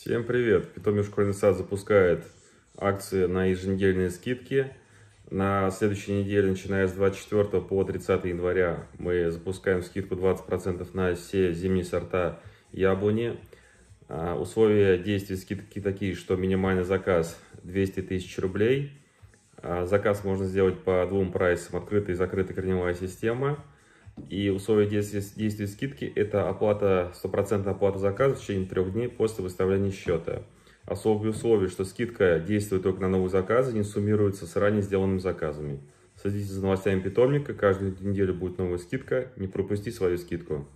Всем привет! Питомник «Школьный сад» запускает акции на еженедельные скидки. На следующей неделе, начиная с 24 по 30 января, мы запускаем скидку 20% на все зимние сорта яблони. А, условия действия скидки такие, что минимальный заказ 200 тысяч рублей. А, заказ можно сделать по двум прайсам – открытая и закрытая корневая система – и условия действия действия скидки – это оплата, стопроцентная оплата заказа в течение трех дней после выставления счета. Особые условия, что скидка действует только на новые заказы, не суммируется с ранее сделанными заказами. Следите за новостями питомника, каждую неделю будет новая скидка, не пропусти свою скидку.